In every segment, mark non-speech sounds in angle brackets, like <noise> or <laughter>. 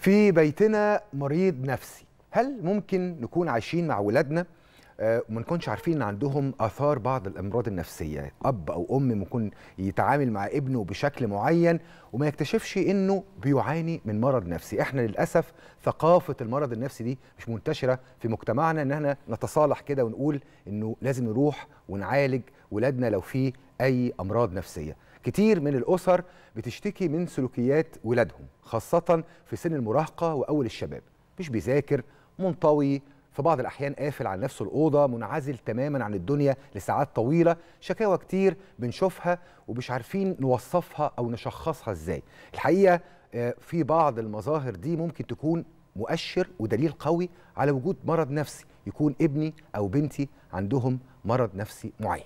في بيتنا مريض نفسي هل ممكن نكون عايشين مع ولادنا آه، وما نكونش عارفين ان عندهم اثار بعض الامراض النفسيه يعني اب او ام ممكن يتعامل مع ابنه بشكل معين وما يكتشفش انه بيعاني من مرض نفسي احنا للاسف ثقافه المرض النفسي دي مش منتشره في مجتمعنا ان احنا نتصالح كده ونقول انه لازم نروح ونعالج ولادنا لو في اي امراض نفسيه كتير من الأسر بتشتكي من سلوكيات ولادهم خاصة في سن المراهقة وأول الشباب مش بيذاكر منطوي في بعض الأحيان قافل على نفسه الأوضة منعزل تماما عن الدنيا لساعات طويلة شكاوى كتير بنشوفها ومش عارفين نوصفها أو نشخصها إزاي الحقيقة آه، في بعض المظاهر دي ممكن تكون مؤشر ودليل قوي على وجود مرض نفسي يكون ابني أو بنتي عندهم مرض نفسي معين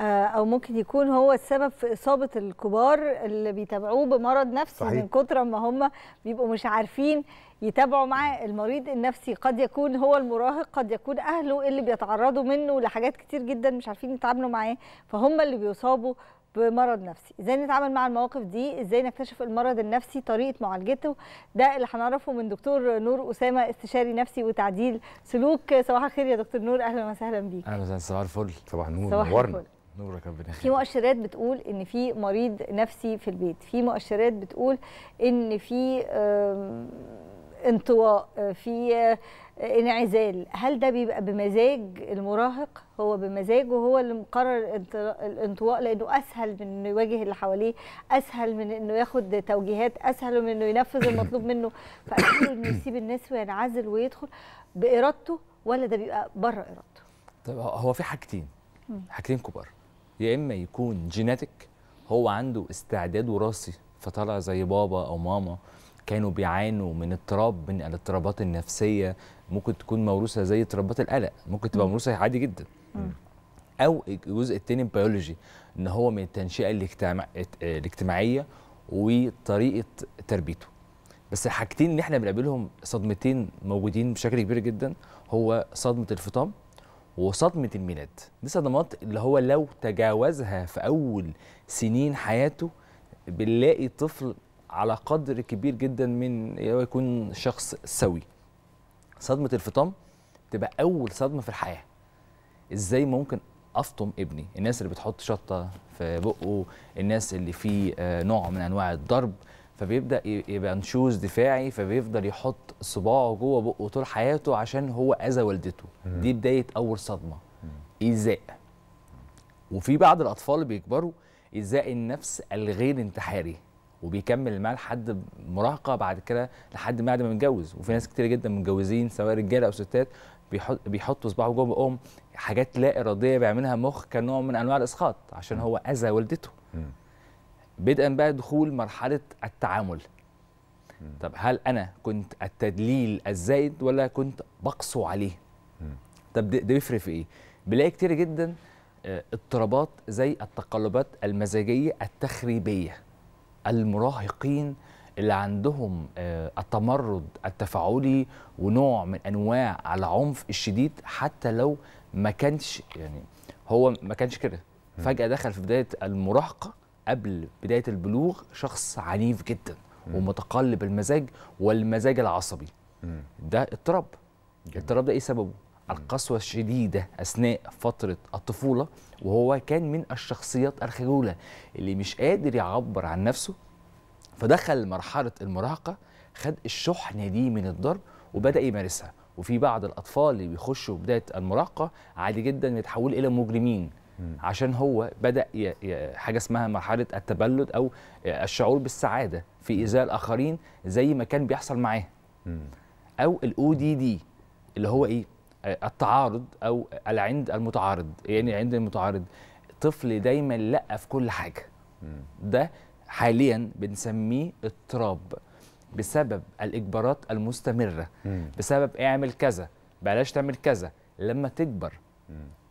آه، او ممكن يكون هو السبب في اصابه الكبار اللي بيتابعوه بمرض نفسي صحيح. من كتر ما هم بيبقوا مش عارفين يتابعوا معاه المريض النفسي قد يكون هو المراهق قد يكون اهله اللي بيتعرضوا منه لحاجات كتير جدا مش عارفين يتعاملوا معاه فهم اللي بيصابوا بمرض نفسي ازاي نتعامل مع المواقف دي ازاي نكتشف المرض النفسي طريقه معالجته ده اللي هنعرفه من دكتور نور اسامه استشاري نفسي وتعديل سلوك صباح الخير يا دكتور نور اهلا وسهلا بيك اهلا وسهلا صباح الفل صباح النور الفل. نورك ربنا في مؤشرات بتقول ان في مريض نفسي في البيت في مؤشرات بتقول ان في انطواء في آه، انعزال هل ده بيبقى بمزاج المراهق هو بمزاجه هو اللي مقرر الانطواء لانه اسهل من انه يواجه اللي حواليه اسهل من انه ياخد توجيهات اسهل من انه ينفذ المطلوب منه فاسهل انه يسيب الناس وينعزل ويدخل بارادته ولا ده بيبقى بره ارادته طيب هو في حاجتين حاجتين كبار يا اما يكون جيناتيك هو عنده استعداد وراثي فطلع زي بابا او ماما كانوا بيعانوا من اضطراب من الاضطرابات النفسيه ممكن تكون موروثه زي اضطرابات القلق ممكن تبقى موروثه عادي جدا او الجزء الثاني بيولوجي ان هو من التنشئه الاجتماع... الاجتماعيه وطريقه تربيته بس الحاجتين اللي احنا بنقابلهم صدمتين موجودين بشكل كبير جدا هو صدمه الفطام وصدمه الميلاد دي صدمات اللي هو لو تجاوزها في اول سنين حياته بنلاقي طفل على قدر كبير جدا من يكون شخص سوي صدمه الفطام تبقى اول صدمه في الحياه ازاي ممكن افطم ابني الناس اللي بتحط شطه في بقه الناس اللي فيه آه، نوع من انواع الضرب فبيبدا يبقى نشوز دفاعي فبيفضل يحط صباعه جوه بقه طول حياته عشان هو اذى والدته مم. دي بدايه اول صدمه ايذاء وفي بعض الاطفال بيكبروا ايذاء النفس الغير انتحاري وبيكمل معاه لحد مراهقه بعد كده لحد ما بعد ما بنتجوز وفي ناس كتير جدا متجوزين سواء رجاله او ستات بيحط بيحطوا صباعه جوه بقهم حاجات لا اراديه بيعملها مخ كنوع من انواع الاسقاط عشان هو اذى والدته بدءا بقى دخول مرحله التعامل طب هل انا كنت التدليل الزايد ولا كنت بقسو عليه طب ده بيفرق في ايه بلاقي كتير جدا آه، اضطرابات زي التقلبات المزاجيه التخريبيه المراهقين اللي عندهم آه، التمرد التفاعلي ونوع من انواع العنف الشديد حتى لو ما كانش يعني هو ما كانش كده فجاه دخل في بدايه المراهقه قبل بدايه البلوغ شخص عنيف جدا ومتقلب المزاج والمزاج العصبي ده اضطراب اضطراب ده ايه سببه القسوة الشديدة أثناء فترة الطفولة وهو كان من الشخصيات الخجولة اللي مش قادر يعبر عن نفسه فدخل مرحلة المراهقة خد الشحنة دي من الضرب وبدأ يمارسها وفي بعض الأطفال اللي بيخشوا بداية المراهقة عادي جدا يتحولوا إلى مجرمين عشان هو بدا حاجه اسمها مرحله التبلد او الشعور بالسعاده في ايذاء الاخرين زي ما كان بيحصل معاه او الاو دي دي اللي هو ايه التعارض او العند المتعارض يعني عند المتعارض طفل دايما لا في كل حاجه ده حاليا بنسميه اضطراب بسبب الاجبارات المستمره بسبب اعمل كذا بلاش تعمل كذا لما تكبر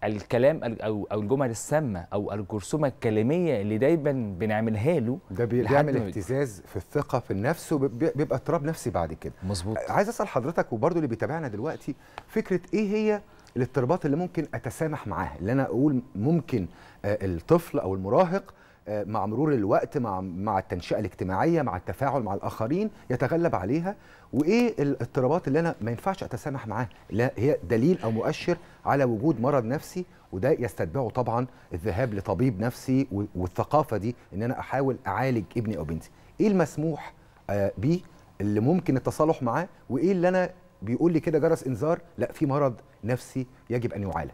الكلام او او الجمل السامه او الجرثومه الكلاميه اللي دايما بنعملها له ده بيعمل اهتزاز في الثقه في النفس وبيبقى اضطراب نفسي بعد كده مظبوط عايز اسال حضرتك وبرده اللي بيتابعنا دلوقتي فكره ايه هي الاضطرابات اللي ممكن اتسامح معاها اللي انا اقول ممكن آه، الطفل او المراهق آه، مع مرور الوقت مع مع التنشئه الاجتماعيه مع التفاعل مع الاخرين يتغلب عليها وايه الاضطرابات اللي انا ما ينفعش اتسامح معاها لا هي دليل او مؤشر على وجود مرض نفسي وده يستتبعه طبعا الذهاب لطبيب نفسي والثقافه دي ان انا احاول اعالج ابني او بنتي ايه المسموح آه، بيه اللي ممكن التصالح معاه وايه اللي انا بيقول لي كده جرس انذار لا في مرض نفسي يجب ان يعالج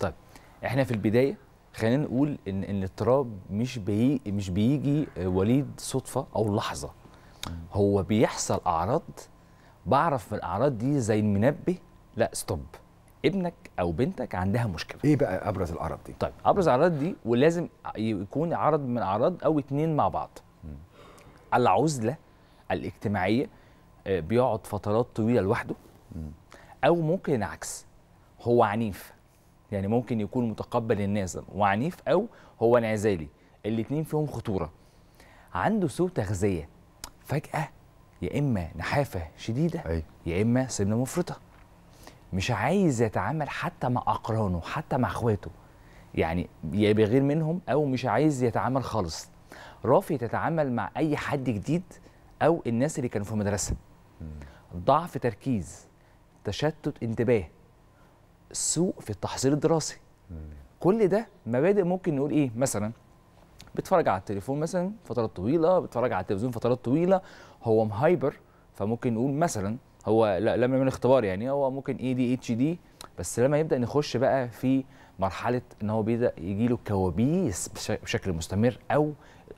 طيب احنا في البدايه خلينا نقول ان ان الاضطراب مش بي مش بيجي آه، وليد صدفه او لحظه هو بيحصل اعراض بعرف من الاعراض دي زي المنبه لا ستوب ابنك او بنتك عندها مشكله ايه بقى ابرز الاعراض دي طيب ابرز الاعراض دي ولازم يكون عرض من اعراض او اتنين مع بعض العزله الاجتماعيه آه، بيقعد فترات طويله لوحده او ممكن العكس هو عنيف يعني ممكن يكون متقبل النازل وعنيف او هو انعزالي الاثنين فيهم خطوره عنده سوء تغذيه فجاه يا اما نحافه شديده أي. أيوة. يا اما سمنه مفرطه مش عايز يتعامل حتى مع اقرانه حتى مع اخواته يعني يا بيغير منهم او مش عايز يتعامل خالص رافي تتعامل مع اي حد جديد او الناس اللي كانوا في المدرسه ضعف تركيز تشتت انتباه سوء في التحصيل الدراسي كل ده مبادئ ممكن نقول ايه مثلا بتفرج على التليفون مثلا فترات طويله بتفرج على التلفزيون فترات طويله هو مهايبر فممكن نقول مثلا هو لا لما من اختبار يعني هو ممكن اي دي اتش دي بس لما يبدا نخش بقى في مرحله ان هو بيبدا يجي له كوابيس بشكل مستمر او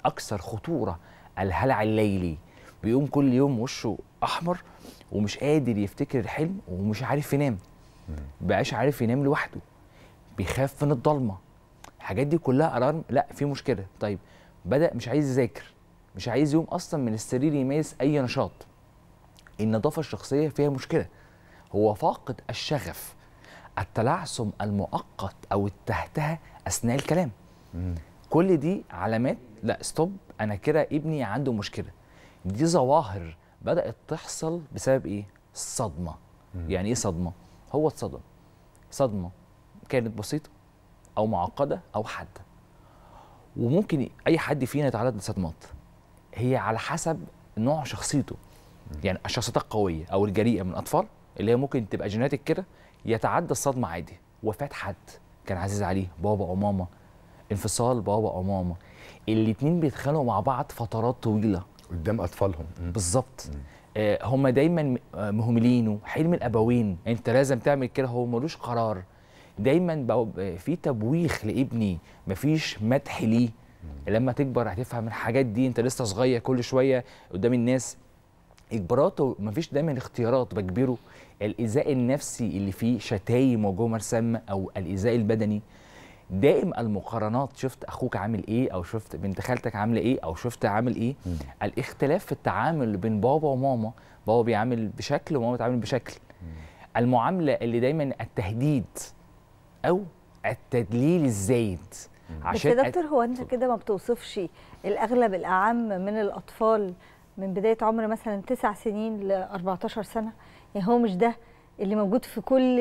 اكثر خطوره الهلع الليلي بيقوم كل يوم وشه احمر ومش قادر يفتكر الحلم ومش عارف ينام بقاش عارف ينام لوحده بيخاف من الضلمه الحاجات دي كلها الارم لا في مشكله طيب بدا مش عايز يذاكر مش عايز يقوم اصلا من السرير يمارس اي نشاط النظافه الشخصيه فيها مشكله هو فاقد الشغف التلعثم المؤقت او التهته اثناء الكلام مم. كل دي علامات لا ستوب انا كده ابني عنده مشكله دي ظواهر بدات تحصل بسبب ايه الصدمه مم. يعني ايه صدمه هو اتصدم صدمه كانت بسيطه او معقده او حاده وممكن اي حد فينا يتعرض لصدمات هي على حسب نوع شخصيته يعني الشخصيات القويه او الجريئه من الاطفال اللي هي ممكن تبقى جيناتك كده يتعدى الصدمه عادي وفاه حد كان عزيز عليه بابا او ماما انفصال بابا او ماما الاتنين بيتخانقوا مع بعض فترات طويله قدام اطفالهم بالظبط آه، هم دايما آه، مهملينه حلم الابوين يعني انت لازم تعمل كده هو ملوش قرار دايما في تبويخ لابني مفيش مدح ليه لما تكبر هتفهم الحاجات دي انت لسه صغير كل شويه قدام الناس اجباراته مفيش دايما اختيارات بجبره الايذاء النفسي اللي فيه شتايم وجمل سامه او الايذاء البدني دائم المقارنات شفت اخوك عامل ايه او شفت بنت خالتك عامله ايه او شفت عامل ايه م. الاختلاف في التعامل بين بابا وماما بابا بيعامل بشكل وماما بتعامل بشكل م. المعامله اللي دايما التهديد او التدليل الزايد عشان بس دكتور هو انت كده ما بتوصفش الاغلب الاعم من الاطفال من بدايه عمر مثلا 9 سنين ل 14 سنه يعني هو مش ده اللي موجود في كل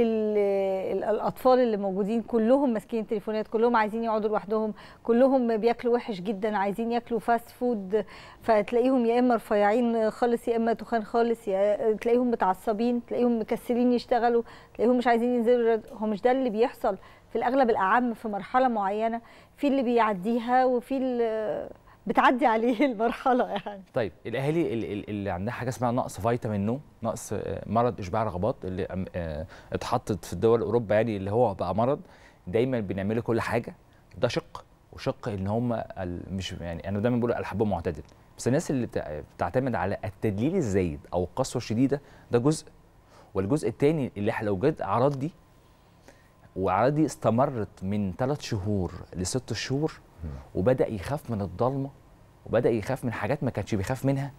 الاطفال اللي موجودين كلهم ماسكين تليفونات كلهم عايزين يقعدوا لوحدهم كلهم بياكلوا وحش جدا عايزين ياكلوا فاست فود فتلاقيهم يا اما رفيعين خالص يا اما تخان خالص يا تلاقيهم متعصبين تلاقيهم مكسلين يشتغلوا تلاقيهم مش عايزين ينزلوا هو مش ده اللي بيحصل في الاغلب الاعم في مرحله معينه في اللي بيعديها وفي اللي بتعدي عليه المرحله يعني طيب الاهالي اللي عندها حاجه اسمها نقص فيتامين نو نقص آه، مرض اشباع رغبات اللي آه، اتحطت في الدول اوروبا يعني اللي هو بقى مرض دايما بنعمله كل حاجه ده شق وشق ان هم مش يعني انا دايما بقول الحب معتدل بس الناس اللي بتعتمد على التدليل الزايد او القسوه الشديده ده جزء والجزء الثاني اللي احنا لو جت اعراض دي واعراض دي استمرت من ثلاث شهور لست شهور وبدا يخاف من الضلمه وبدا يخاف من حاجات ما كانش بيخاف منها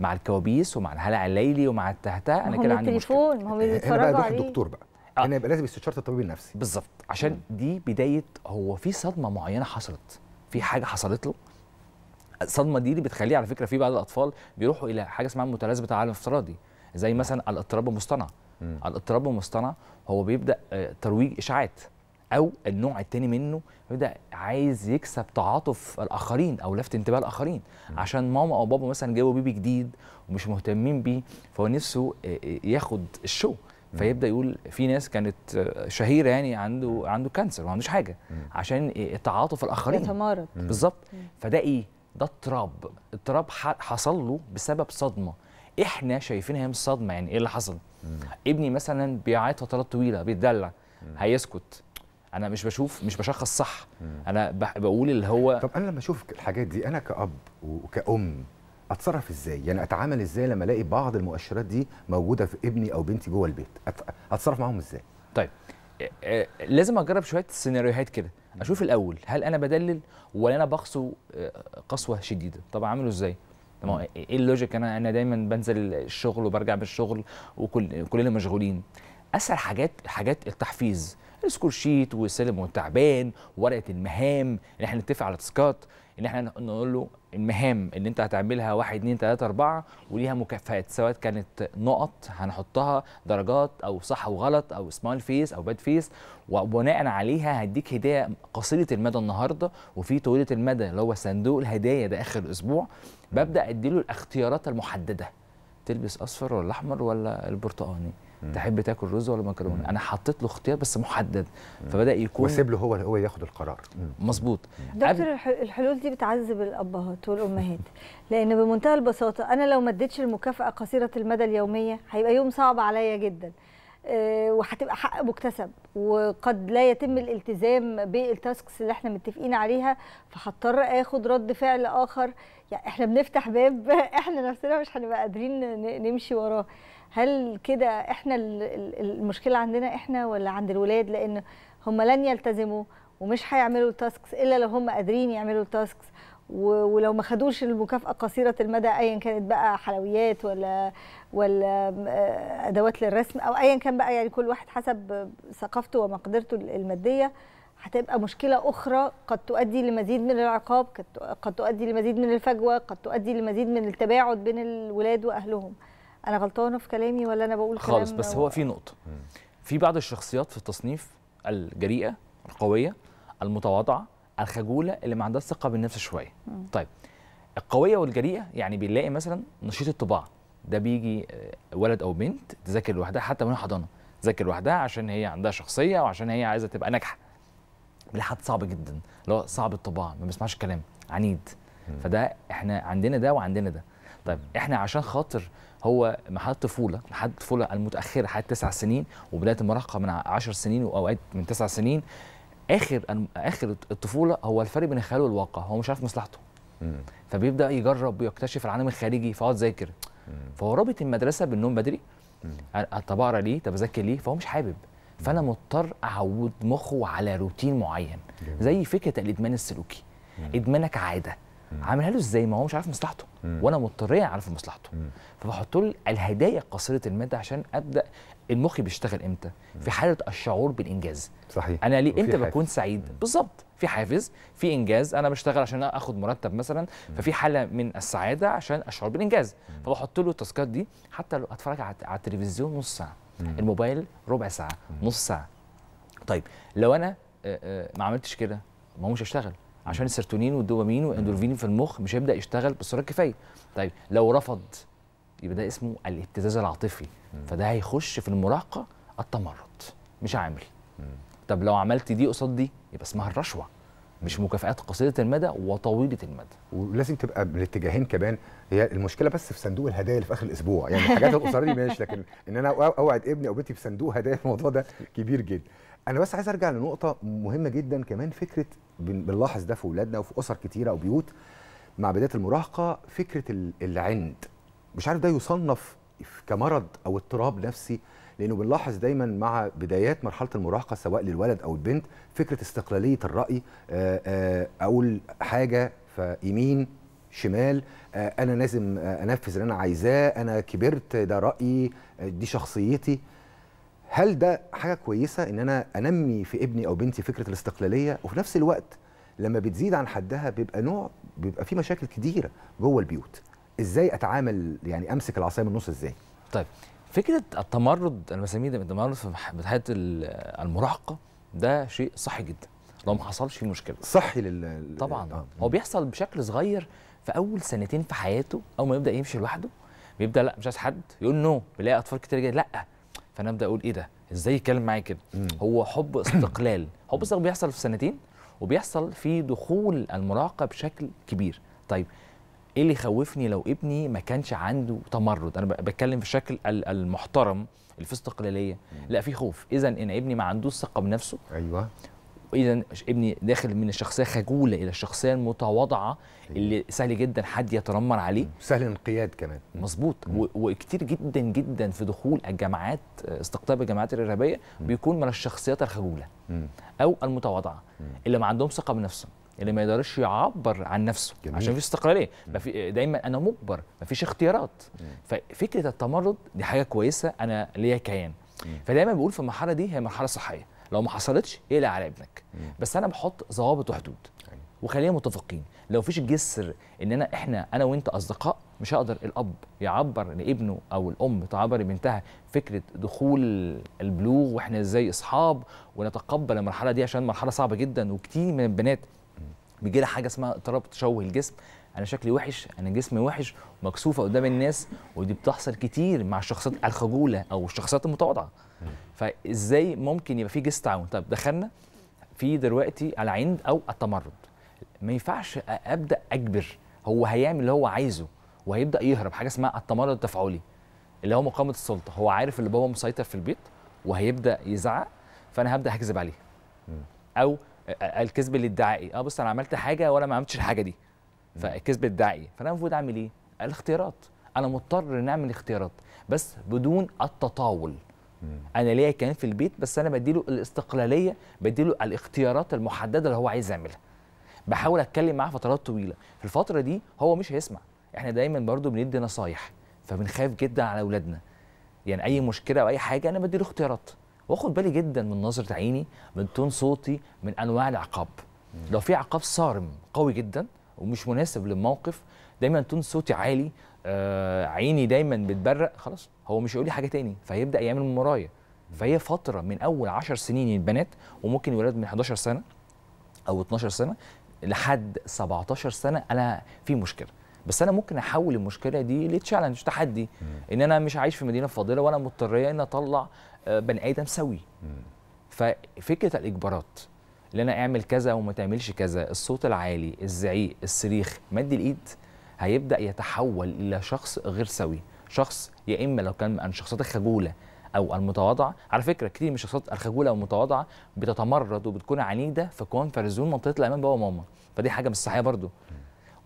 مع الكوابيس ومع الهلع الليلي ومع التهتهه انا كده عندي التليفون ما هو بيتفرجوا عليه الدكتور بقى آه. هنا يبقى لازم استشاره الطبيب النفسي بالظبط عشان دي بدايه هو في صدمه معينه حصلت في حاجه حصلت له الصدمه دي اللي بتخليه على فكره في بعض الاطفال بيروحوا الى حاجه اسمها متلازمه العالم الافتراضي زي مثلا الاضطراب المصطنع الاضطراب المصطنع هو بيبدا آه، ترويج اشاعات او النوع الثاني منه بيبدا عايز يكسب تعاطف الاخرين او لفت انتباه الاخرين عشان ماما او بابا مثلا جابوا بيبي جديد ومش مهتمين بيه فهو نفسه آه، آه، ياخد الشو فيبدا يقول في ناس كانت آه، شهيره يعني عنده عنده كانسر وما عندوش حاجه عشان تعاطف الاخرين يتمارض بالظبط فده ايه ده اضطراب اضطراب حصل له بسبب صدمه احنا شايفينها مش صدمه يعني ايه اللي حصل ابني مثلا بيعيط فترات طويله بيتدلع هيسكت انا مش بشوف مش بشخص صح انا بقول اللي هو طب انا لما اشوف الحاجات دي انا كاب وكأم اتصرف ازاي يعني اتعامل ازاي لما الاقي بعض المؤشرات دي موجوده في ابني او بنتي جوه البيت اتصرف معاهم ازاي طيب آه، آه، لازم اجرب شويه سيناريوهات كده اشوف الاول هل انا بدلل ولا انا بقسو آه، قسوه شديده طب اعمله ازاي ما إيه-،, ايه اللوجيك انا انا دايما بنزل الشغل وبرجع بالشغل وكل كلنا مشغولين اسهل حاجات حاجات التحفيز السكور شيت والسلم والتعبان ورقه المهام ان احنا نتفق على تاسكات ان احنا نقول له المهام اللي انت هتعملها 1 2 3 4 وليها مكافآت سواء كانت نقط هنحطها درجات او صح وغلط او سمايل فيس او باد فيس وبناء عليها هديك هديه قصيره المدى النهارده وفي طويله المدى اللي هو صندوق الهدايا ده اخر اسبوع ببدا اديله الاختيارات المحدده تلبس اصفر ولا احمر ولا البرتقاني تحب تاكل رز ولا مكرونه انا حطيت له اختيار بس محدد فبدا يكون واسيب له هو هو ياخد القرار مظبوط دكتور الحلول دي بتعذب الابهات والامهات <laughs> لان بمنتهى البساطه انا لو ما اديتش المكافاه قصيره المدى اليوميه هيبقى يوم صعب عليا جدا آه، وهتبقى حق مكتسب وقد لا يتم الالتزام بالتاسكس اللي احنا متفقين عليها فهضطر اخد رد فعل اخر يعني احنا بنفتح باب <laughs> احنا نفسنا مش هنبقى قادرين نمشي وراه هل كده احنا المشكله عندنا احنا ولا عند الولاد لان هم لن يلتزموا ومش هيعملوا التاسكس الا لو هم قادرين يعملوا التاسكس ولو ما خدوش المكافاه قصيره المدى ايا كانت بقى حلويات ولا ولا ادوات للرسم او ايا كان بقى يعني كل واحد حسب ثقافته ومقدرته الماديه هتبقى مشكله اخرى قد تؤدي لمزيد من العقاب قد تؤدي لمزيد من الفجوه قد تؤدي لمزيد من التباعد بين الولاد واهلهم انا غلطانه في كلامي ولا انا بقول خالص كلام بس هو في نقطه في بعض الشخصيات في التصنيف الجريئه القويه المتواضعه الخجوله اللي ما عندهاش ثقه بالنفس شويه طيب القويه والجريئه يعني بنلاقي مثلا نشيط الطباع ده بيجي آه، ولد او بنت تذاكر لوحدها حتى من حضانه تذاكر لوحدها عشان هي عندها شخصيه وعشان هي عايزه تبقى ناجحه بلحد صعب جدا اللي هو صعب الطباع ما بيسمعش الكلام عنيد فده احنا عندنا ده وعندنا ده طيب احنا عشان خاطر هو مرحله طفوله لحد الطفوله المتاخره حتى تسع سنين وبدايه المراهقه من 10 سنين واوقات من تسع سنين اخر اخر الطفوله هو الفرق بين الخيال والواقع هو مش عارف مصلحته مم. فبيبدا يجرب ويكتشف العالم الخارجي فاقعد ذاكر فهو رابط المدرسه بالنوم بدري طب اقرا ليه طب اذاكر ليه فهو مش حابب فانا مضطر اعود مخه على روتين معين زي فكره الادمان السلوكي ادمانك عاده عاملها له ازاي ما هو مش عارف مصلحته وانا مضطرين اعرف مصلحته فبحط له الهدايا قصيره المدى عشان ابدا المخ بيشتغل امتى في حاله الشعور بالانجاز صحيح انا ليه امتى بكون سعيد بالظبط في حافز في انجاز انا بشتغل عشان اخد مرتب مثلا ففي حاله من السعاده عشان اشعر بالانجاز فبحط له التاسكات دي حتى لو اتفرج على التلفزيون نص ساعه الموبايل ربع ساعه نص ساعه طيب لو انا ما عملتش كده ما هو مش هشتغل عشان السيرتونين والدوبامين والاندورفين في المخ مش هيبدا يشتغل بالصوره الكفايه طيب لو رفض يبقى ده اسمه الابتزاز العاطفي فده هيخش في المراهقه التمرد مش عامل طب لو عملت دي قصاد دي يبقى اسمها الرشوه مش مكافئات قصيره المدى وطويله المدى ولازم تبقى بالاتجاهين كمان هي المشكله بس في صندوق الهدايا اللي في اخر الاسبوع يعني الحاجات الاسريه ماشي لكن ان انا اوعد ابني او بنتي في صندوق هدايا الموضوع ده كبير جدا انا بس عايز ارجع لنقطه مهمه جدا كمان فكره بنلاحظ ده في اولادنا وفي اسر كتيره او بيوت مع بدايه المراهقه فكره العند مش عارف ده يصنف كمرض او اضطراب نفسي لانه بنلاحظ دايما مع بدايات مرحله المراهقه سواء للولد او البنت فكره استقلاليه الراي اقول حاجه فيمين شمال انا لازم انفذ اللي انا عايزاه انا كبرت ده رايي دي شخصيتي هل ده حاجه كويسه ان انا انمي في ابني او بنتي فكره الاستقلاليه وفي نفس الوقت لما بتزيد عن حدها بيبقى نوع بيبقى في مشاكل كتيره جوه البيوت ازاي اتعامل يعني امسك العصايه من النص ازاي طيب فكره التمرد انا بسميه ده التمرد في حياه المراهقه ده شيء صحي جدا لو ما حصلش فيه مشكله صحي لل طبعا آه. هو بيحصل بشكل صغير في اول سنتين في حياته اول ما يبدا يمشي لوحده بيبدا لا مش عايز حد يقول نو بيلاقي اطفال كتير جدا لا فانا ابدا اقول ايه ده ازاي يتكلم معايا كده هو حب استقلال <clears throat> حب استقلال بيحصل في سنتين وبيحصل في دخول المراهقه بشكل كبير طيب ايه اللي يخوفني لو ابني ما كانش عنده تمرد انا بتكلم في الشكل المحترم اللي فيه استقلاليه لا في خوف اذا ان ابني ما عندوش ثقه بنفسه ايوه واذا ابني داخل من الشخصيه خجوله الى الشخصيه المتواضعه أيوة. اللي سهل جدا حد يتنمر عليه سهل الانقياد كمان مظبوط وكتير جدا جدا في دخول الجامعات استقطاب الجامعات الارهابيه بيكون من الشخصيات الخجوله او المتواضعه اللي ما عندهم ثقه بنفسهم اللي ما يقدرش يعبر عن نفسه جميل. عشان في استقلاليه في دايما انا مجبر ما فيش اختيارات مم. ففكره التمرد دي حاجه كويسه انا ليا كيان فدايما بقول في المرحله دي هي مرحله صحيه لو ما حصلتش اقلق على ابنك بس انا بحط ضوابط وحدود أيوة. وخلينا متفقين لو فيش جسر ان انا احنا انا وانت اصدقاء مش هقدر الاب يعبر لابنه او الام تعبر لبنتها فكره دخول البلوغ واحنا ازاي اصحاب ونتقبل المرحله دي عشان مرحله صعبه جدا وكتير من البنات بيجي لها حاجه اسمها اضطراب تشوه الجسم انا شكلي وحش انا يعني جسمي وحش مكسوفه قدام الناس ودي بتحصل كتير مع الشخصيات الخجوله او الشخصيات المتواضعه فازاي ممكن يبقى في جيست تعاون طب دخلنا في دلوقتي العند او التمرد ما ينفعش ابدا اجبر هو هيعمل اللي هو عايزه وهيبدا يهرب حاجه اسمها التمرد التفاعلي اللي هو مقاومه السلطه هو عارف اللي بابا مسيطر في البيت وهيبدا يزعق فانا هبدا هكذب عليه او الكذب الادعائي اه بص انا عملت حاجه ولا ما عملتش الحاجه دي فكسبت الدعي فانا المفروض اعمل ايه؟ الاختيارات انا مضطر نعمل اختيارات بس بدون التطاول انا ليا كان في البيت بس انا بديله الاستقلاليه بديله الاختيارات المحدده اللي هو عايز يعملها بحاول اتكلم معاه فترات طويله في الفتره دي هو مش هيسمع احنا دايما برضو بندي نصايح فبنخاف جدا على اولادنا يعني اي مشكله او اي حاجه انا بديله اختيارات واخد بالي جدا من نظره عيني من تون صوتي من انواع العقاب لو في عقاب صارم قوي جدا ومش مناسب للموقف دايما تون صوتي عالي آه عيني دايما بتبرق خلاص هو مش هيقول لي حاجه تاني فيبدا يعمل من ورايا فهي فتره من اول 10 سنين البنات وممكن الولاد من 11 سنه او 12 سنه لحد 17 سنه انا في مشكله بس انا ممكن احول المشكله دي لتشالنج تحدي ان انا مش عايش في مدينه فاضله وانا مضطريه ان اطلع آه، بني ادم سوي ففكره الاجبارات اللي انا اعمل كذا وما تعملش كذا الصوت العالي الزعيق الصريخ مد الايد هيبدا يتحول الى شخص غير سوي شخص يا اما لو كان من الشخصيات الخجوله او المتواضعه على فكره كتير من الشخصيات الخجوله والمتواضعه بتتمرد وبتكون عنيده في كونفرت زون منطقه الامان بابا وماما فدي حاجه مش صحيه برضو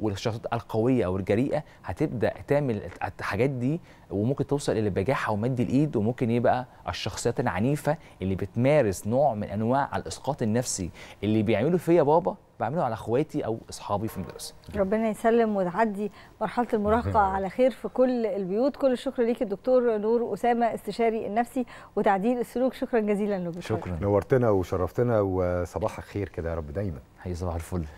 والشخصيات القويه او الجريئه هتبدا تعمل الحاجات دي وممكن توصل الى بجاحه ومد الايد وممكن يبقى الشخصيات العنيفه اللي بتمارس نوع من انواع الاسقاط النفسي اللي بيعمله فيا بابا بعمله على اخواتي او اصحابي في المدرسه ربنا يسلم وتعدي مرحله المراهقه <laughs> على خير في كل البيوت كل الشكر ليك الدكتور نور اسامه استشاري النفسي وتعديل السلوك شكرا جزيلا لك شكرا نورتنا وشرفتنا وصباحك خير كده يا رب دايما هي صباح الفل